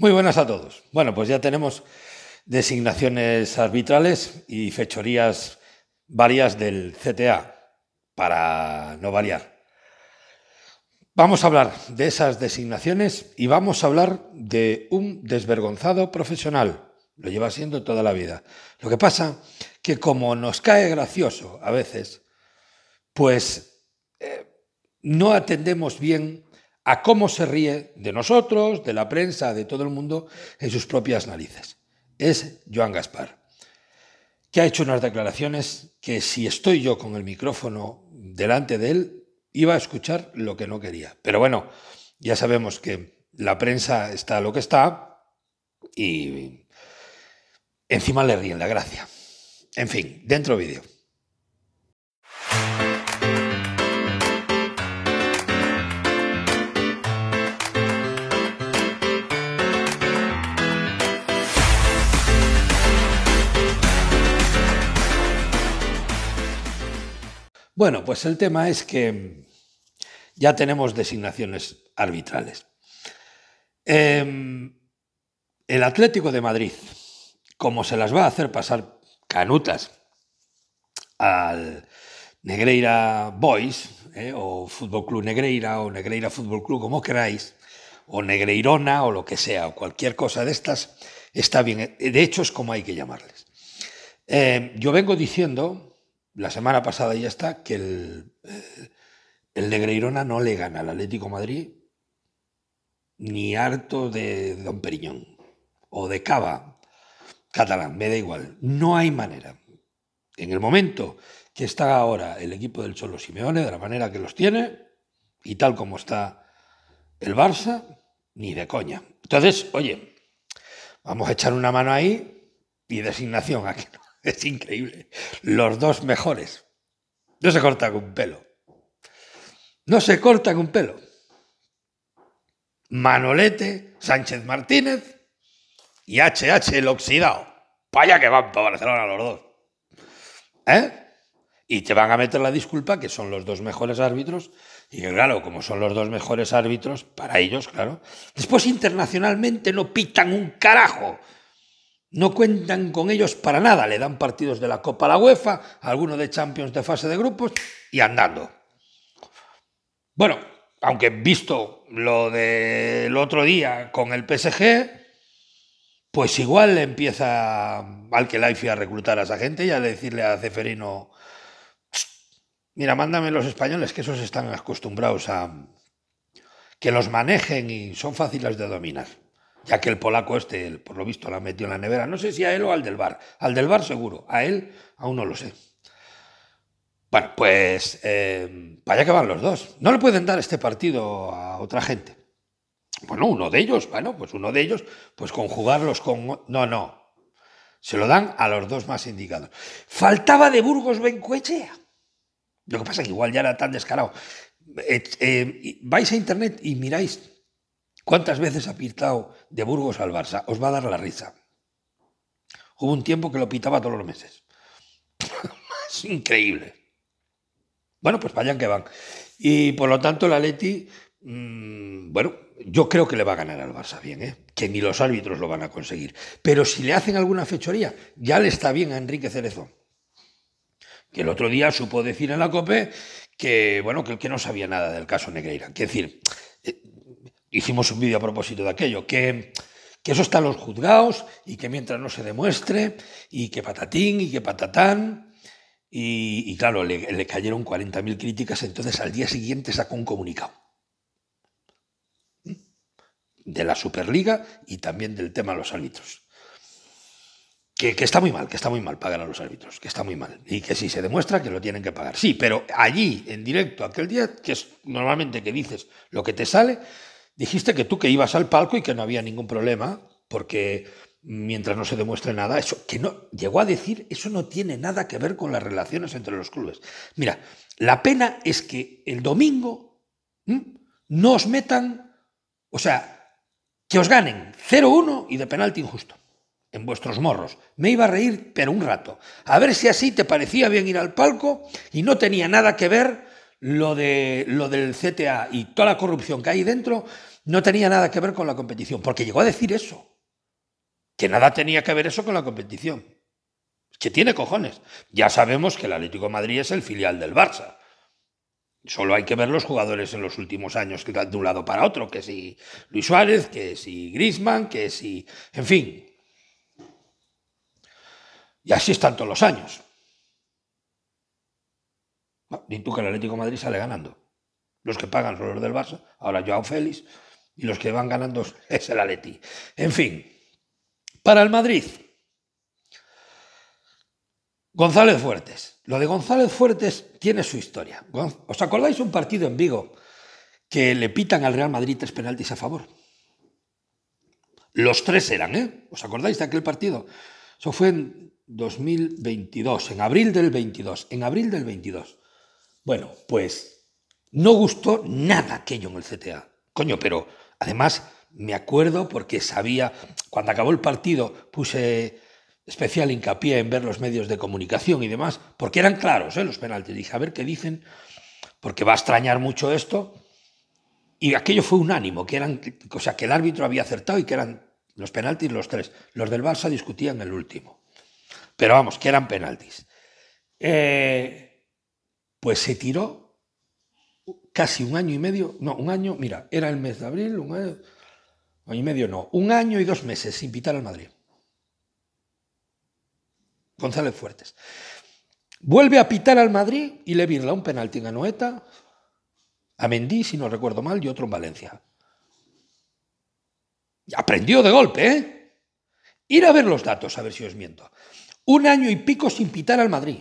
Muy buenas a todos. Bueno, pues ya tenemos designaciones arbitrales y fechorías varias del CTA, para no variar. Vamos a hablar de esas designaciones y vamos a hablar de un desvergonzado profesional. Lo lleva siendo toda la vida. Lo que pasa que como nos cae gracioso a veces, pues eh, no atendemos bien a cómo se ríe de nosotros, de la prensa, de todo el mundo, en sus propias narices. Es Joan Gaspar, que ha hecho unas declaraciones que si estoy yo con el micrófono delante de él, iba a escuchar lo que no quería. Pero bueno, ya sabemos que la prensa está lo que está y encima le ríen la gracia. En fin, dentro vídeo. Bueno, pues el tema es que mm, ya tenemos designaciones arbitrales. Em, el Atlético de Madrid, como se las va a hacer pasar canutas al Negreira Boys, eh, o Fútbol Club Negreira, o Negreira Fútbol Club, como queráis, o Negreirona, o lo que sea, o cualquier cosa de estas, está bien. De hecho, es como hay que llamarles. Em, yo vengo diciendo la semana pasada ya está, que el, eh, Negreirona no le gana al Atlético Madrid ni harto de Don Periñón o de Cava catalán, me da igual. No hay manera. En el momento que está ahora el equipo del Cholo Simeone, de la manera que los tiene y tal como está el Barça, ni de coña. Entonces, oye, vamos a echar una mano ahí y designación a que no Es increíble. Los dos mejores. No se con un pelo. No se con un pelo. Manolete, Sánchez Martínez y HH el oxidado. Vaya que van para Barcelona los dos. ¿Eh? Y te van a meter la disculpa que son los dos mejores árbitros. Y claro, como son los dos mejores árbitros, para ellos, claro. Después internacionalmente no pitan un carajo. No cuentan con ellos para nada, le dan partidos de la Copa a la UEFA, algunos de Champions de fase de grupos y andando. Bueno, aunque visto lo del otro día con el PSG, pues igual empieza al a reclutar a esa gente y a decirle a Ceferino, mira, mándame los españoles que esos están acostumbrados a que los manejen y son fáciles de dominar ya que el polaco este, por lo visto, la metió en la nevera. No sé si a él o al del bar. Al del bar seguro, a él aún no lo sé. Bueno, pues vaya em, para que van los dos. No le pueden dar este partido a otra gente. Bueno, uno de ellos, bueno, pues uno de ellos, pues conjugarlos con... No, no. Se lo dan a los dos más indicados. Faltaba de Burgos Bencoechea. Lo que pasa es que igual ya era tan descarado. Em, vais a internet y miráis ¿Cuántas veces ha pitado de Burgos al Barça? Os va a dar la risa. Hubo un tiempo que lo pitaba todos los meses. increíble. Bueno, pues vayan que van. Y por lo tanto, la Leti, mm, bueno, yo creo que le va a ganar al Barça bien, ¿eh? que ni los árbitros lo van a conseguir. Pero si le hacen alguna fechoría, ya le está bien a Enrique Cerezo. Que el otro día supo decir en la COPE que, bueno, que no sabía nada del caso Negreira. Que decir, hicimos un vídeo a propósito de aquello, que, eso está en los juzgados y que mientras no se demuestre, y que patatín y que patatán. Y, claro, le, cayeron 40.000 críticas, entonces al día siguiente sacó un comunicado de la Superliga y también del tema de los árbitros. Que, que, está muy mal, que está muy mal pagar a los árbitros, que está muy mal. Y que si se demuestra que lo tienen que pagar. Sí, pero allí, en directo, aquel día, que es normalmente que dices lo que te sale, Dijiste que tú que ibas al palco y que no había ningún problema, porque mientras no se demuestre nada, eso que no llegó a decir, eso no tiene nada que ver con las relaciones entre los clubes. Mira, la pena es que el domingo no os metan, o sea, que os ganen 0-1 y de penalti injusto en vuestros morros. Me iba a reír, pero un rato. A ver si así te parecía bien ir al palco y no tenía nada que ver lo, de, lo del CTA y toda la corrupción que hay dentro no tenía nada que ver con la competición, porque llegó a decir eso, que nada tenía que ver eso con la competición, que tiene cojones. Ya sabemos que el Atlético de Madrid es el filial del Barça. Solo hay que ver los jugadores en los últimos años que de un lado para otro, que si Luis Suárez, que si Grisman, que si... En fin. Y así están todos los años. Ni tú que el Atlético Madrid sale ganando. Los que pagan son los del Barça, ahora Joao Félix, y los que van ganando es el Atleti. En fin, para el Madrid, González Fuertes. Lo de González Fuertes tiene su historia. ¿Os acordáis un partido en Vigo que le pitan al Real Madrid tres penaltis a favor? Los tres eran, ¿eh? ¿Os acordáis de aquel partido? Eso fue en 2022, en abril del 22, en abril del 22. Bueno, pues no gustó nada aquello en el CTA. Coño, pero además me acuerdo porque sabía, cuando acabó el partido puse especial hincapié en ver los medios de comunicación y demás, porque eran claros ¿eh? los penaltis. Dije, a ver qué dicen, porque va a extrañar mucho esto. Y aquello fue unánimo, que eran, o sea, que el árbitro había acertado y que eran los penaltis los tres. Los del Barça discutían el último. Pero vamos, que eran penaltis. Eh, pues se tiró casi un año y medio, no, un año, mira, era el mes de abril, un año, y medio no, un año y dos meses sin pitar al Madrid. González Fuertes. Vuelve a pitar al Madrid y le la un penalti en Anoeta, a Mendí, si no recuerdo mal, y otro en Valencia. Aprendió de golpe, ¿eh? Ir a ver los datos, a ver si os miento. Un año y pico sin pitar al Madrid.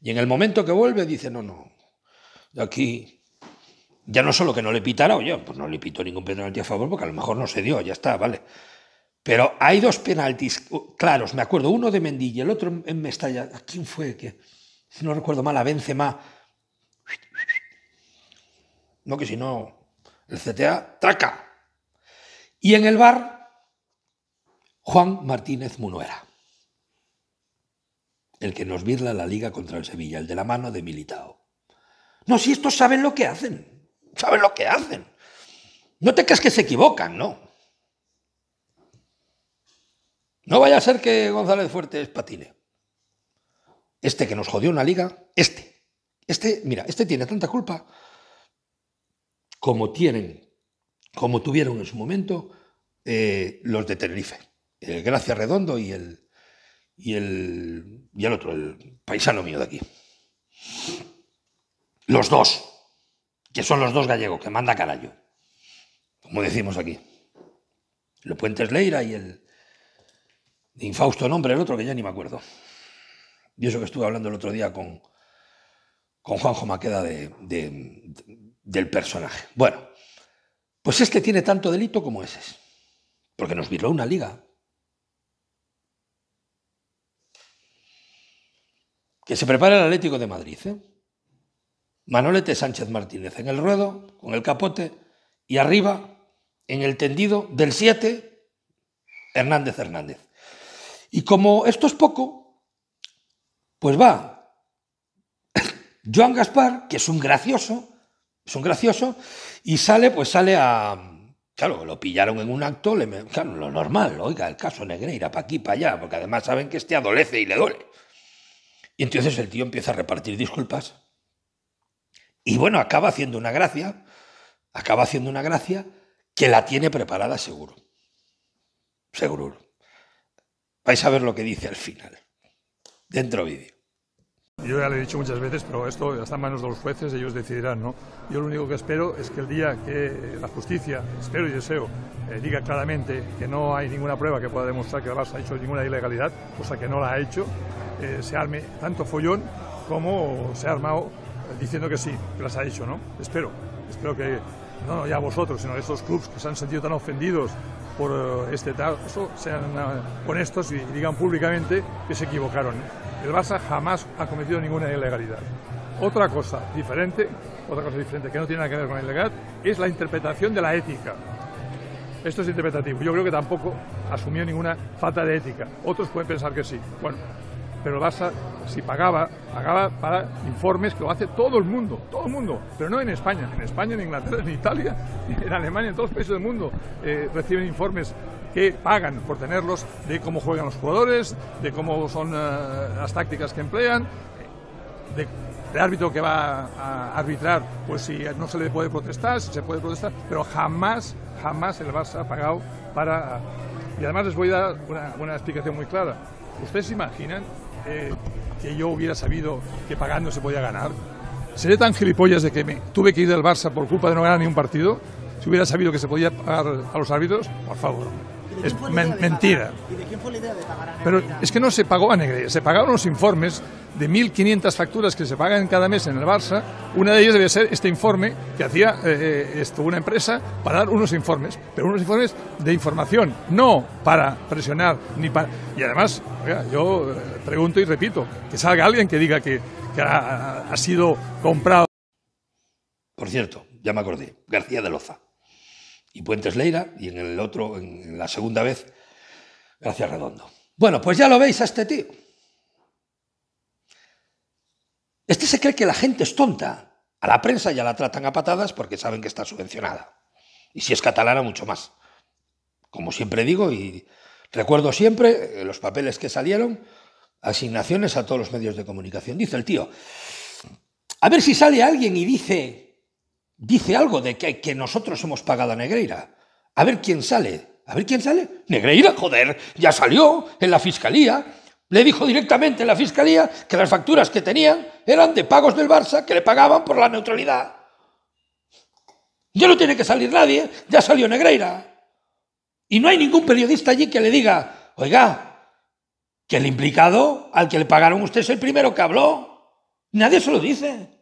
Y en el momento que vuelve dice, no, no, de aquí, ya no solo que no le pitara, oye, pues no le pito ningún penalti a favor porque a lo mejor no se dio, ya está, vale. Pero hay dos penaltis claros, me acuerdo, uno de Mendilla, el otro en Mestalla. ¿A quién fue? Que, si no recuerdo mal, a Benzema. No, que si no, el CTA, traca. Y en el bar, Juan Martínez Munuera el que nos birla la liga contra el Sevilla, el de la mano de Militao. No, si estos saben lo que hacen, saben lo que hacen. No te creas que se equivocan, no. No vaya a ser que González Fuertes patine. Este que nos jodió una liga, este. Este, mira, este tiene tanta culpa como tienen, como tuvieron en su momento eh, los de Tenerife, el Gracia Redondo y el, y el, y el otro, el paisano mío de aquí. Los dos, que son los dos gallegos, que manda Carallo, como decimos aquí. Lo Puentes Leira y el infausto nombre, el otro que ya ni me acuerdo. Y eso que estuve hablando el otro día con, con Juanjo Maqueda de, del personaje. Bueno, pues este tiene tanto delito como ese, porque nos viró una liga Que se prepara el Atlético de Madrid. ¿eh? Manolete Sánchez Martínez en el ruedo, con el capote, y arriba, en el tendido del 7, Hernández Hernández. Y como esto es poco, pues va Joan Gaspar, que es un gracioso, es un gracioso, y sale, pues sale a, Claro, lo pillaron en un acto, le, claro, lo normal, oiga, el caso Negreira, para aquí, para allá, porque además saben que este adolece y le duele. Y entonces el tío empieza a repartir disculpas. Y bueno, acaba haciendo una gracia, acaba haciendo una gracia que la tiene preparada seguro. Seguro. Vais a ver lo que dice al final. Dentro vídeo. Yo ya le he dicho muchas veces, pero esto ya está en manos de los jueces, ellos decidirán, ¿no? Yo lo único que espero es que el día que la justicia, espero y deseo, eh, diga claramente que no hay ninguna prueba que pueda demostrar que el ha hecho ninguna ilegalidad, cosa que no la ha hecho, eh, se arme tanto follón como se ha armado diciendo que sí, que las ha hecho, ¿no? Espero, espero que no ya vosotros, sino estos clubes que se han sentido tan ofendidos por eh, este caso sean eh, honestos y, digan públicamente que se equivocaron. El Barça jamás ha cometido ninguna ilegalidad. Otra cosa diferente, otra cosa diferente que no tiene nada que ver con la ilegalidad, es la interpretación de la ética. Esto es interpretativo. Yo creo que tampoco asumió ninguna falta de ética. Otros pueden pensar que sí. Bueno, pero el Barça si pagaba, pagaba para informes que lo hace todo el mundo, todo el mundo, pero no en España, en España, en Inglaterra, en Italia, en Alemania, en todos los países del mundo eh, reciben informes que pagan por tenerlos de cómo juegan los jugadores, de cómo son eh, las tácticas que emplean, de árbitro que va a arbitrar, pues si no se le puede protestar, si se puede protestar, pero jamás, jamás el Barça ha pagado para... Y además les voy a dar una, una explicación muy clara. ¿Ustedes se imaginan que yo hubiera sabido que pagando se podía ganar? ¿Seré tan gilipollas de que me tuve que ir al Barça por culpa de no ganar ni un partido? Si hubiera sabido que se podía pagar a los árbitros, por favor. Es mentira. Pero es que no se pagó a Negreira, se pagaron los informes de 1.500 facturas que se pagan cada mes en el Barça. Una de ellas debe ser este informe que hacía eh, eh, una empresa para dar unos informes, pero unos informes de información, no para presionar ni para. Y además, yo eh, pregunto y repito, que salga alguien que diga que, ha, ha sido comprado. Por cierto, ya me acordé, García de Loza y Puentes Leira, y en el otro, en, la segunda vez, Gracias Redondo. Bueno, pues ya lo veis a este tío. Este se cree que la gente es tonta. A la prensa ya la tratan a patadas porque saben que está subvencionada. Y si es catalana, mucho más. Como siempre digo, y recuerdo siempre eh, los papeles que salieron, asignaciones a todos los medios de comunicación. Dice el tío, a ver si sale alguien y dice dice algo de que, nosotros hemos pagado a Negreira. A ver quién sale. A ver quién sale. Negreira, joder, ya salió en la fiscalía. Le dijo directamente en la fiscalía que las facturas que tenían eran de pagos del Barça que le pagaban por la neutralidad. Ya no tiene que salir nadie, ya salió Negreira. Y no hay ningún periodista allí que le diga, oiga, que el implicado al que le pagaron usted es el primero que habló. Nadie se lo dice.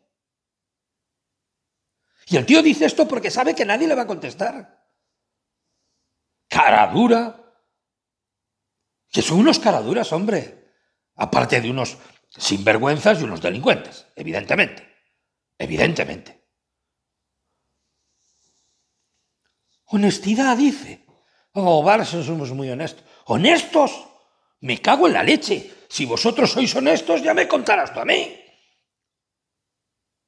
Y el tío dice esto porque sabe que nadie le va a contestar. Cara dura. Que son unos caraduras, hombre. Aparte de unos sinvergüenzas y unos delincuentes, evidentemente. Evidentemente. Honestidad, dice. Oh, Barça, somos muy honestos. ¿Honestos? Me cago en la leche. Si vosotros sois honestos, ya me contarás tú a mí.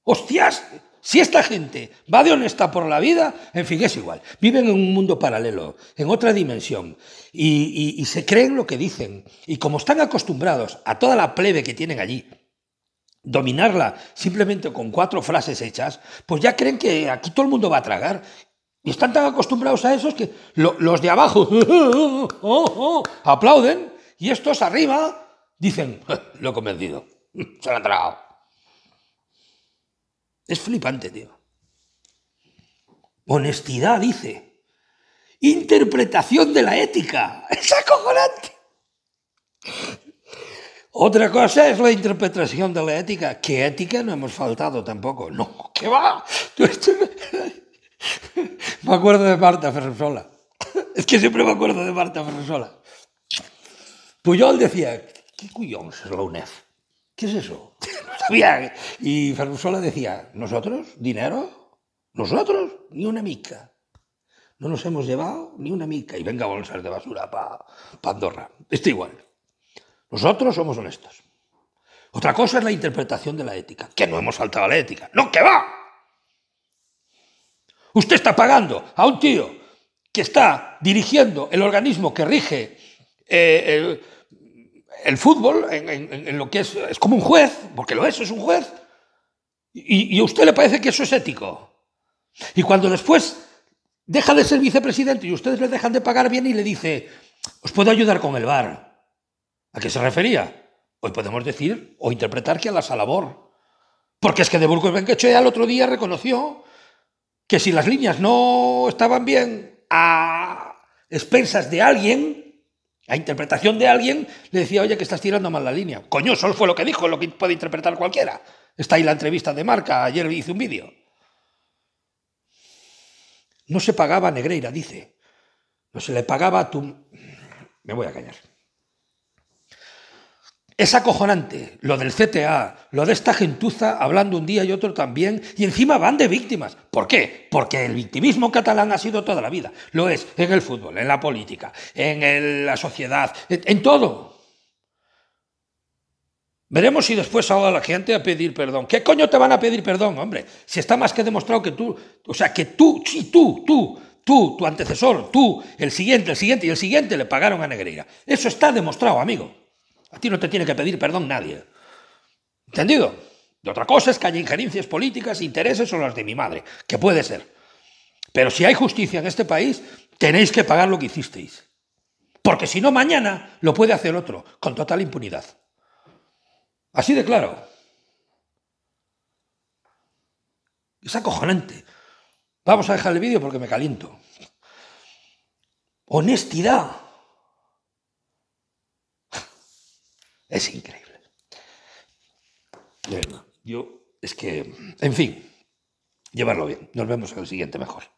Hostias, si esta gente va de honesta por la vida, en fin, es igual. Viven en un mundo paralelo, en otra dimensión, y, se creen lo que dicen. Y como están acostumbrados a toda la plebe que tienen allí, dominarla simplemente con cuatro frases hechas, pues ya creen que aquí todo el mundo va a tragar. Y están tan acostumbrados a eso que los de abajo aplauden y estos arriba dicen, lo he convencido, se lo han tragado. Es flipante, tío. Honestidad, dice. Interpretación de la ética. Es acojonante. Otra cosa es la interpretación de la ética. ¿Qué ética no hemos faltado tampoco. No, ¿qué va? Me acuerdo de Marta Ferrusola. Es que siempre me acuerdo de Marta Ferrusola. Puyol decía, ¿qué cuyón es la ¿Qué es eso? Y Ferrusola decía, ¿nosotros? ¿Dinero? ¿Nosotros? Ni una mica. No nos hemos llevado ni una mica. Y venga bolsas de basura para Andorra. Está igual. Nosotros somos honestos. Otra cosa es la interpretación de la ética. Que no hemos faltado a la ética. ¡No, que va! Usted está pagando a un tío que está dirigiendo el organismo que rige eh, el fútbol, en, lo que es, es como un juez, porque lo es, es un juez. Y, a usted le parece que eso es ético. Y cuando después deja de ser vicepresidente y ustedes le dejan de pagar bien y le dice, os puedo ayudar con el bar. ¿A qué se refería? Hoy podemos decir o interpretar que a la salabor. Porque es que de Burgos ya el otro día reconoció que si las líneas no estaban bien a expensas de alguien, la interpretación de alguien le decía, oye, que estás tirando mal la línea. Coño, solo fue lo que dijo, lo que puede interpretar cualquiera. Está ahí la entrevista de marca, ayer hice un vídeo. No se pagaba Negreira, dice. No se le pagaba a tu... Me voy a callar. Es acojonante lo del CTA, lo de esta gentuza hablando un día y otro también, y encima van de víctimas. ¿Por qué? Porque el victimismo catalán ha sido toda la vida. Lo es en el fútbol, en la política, en la sociedad, en, todo. Veremos si después ahora la gente a pedir perdón. ¿Qué coño te van a pedir perdón, hombre? Si está más que demostrado que tú, o sea, que tú, sí, tú, tú, tú, tu antecesor, tú, el siguiente, el siguiente y el siguiente le pagaron a Negreira. Eso está demostrado, amigo. A ti no te tiene que pedir perdón nadie. ¿Entendido? De otra cosa es que haya injerencias políticas, intereses o las de mi madre, que puede ser. Pero si hay justicia en este país, tenéis que pagar lo que hicisteis. Porque si no, mañana lo puede hacer otro, con total impunidad. Así de claro. Es acojonante. Vamos a dejar el vídeo porque me caliento. Honestidad. Es increíble. Yo, es que, en fin, llevarlo bien. Nos vemos en el siguiente mejor.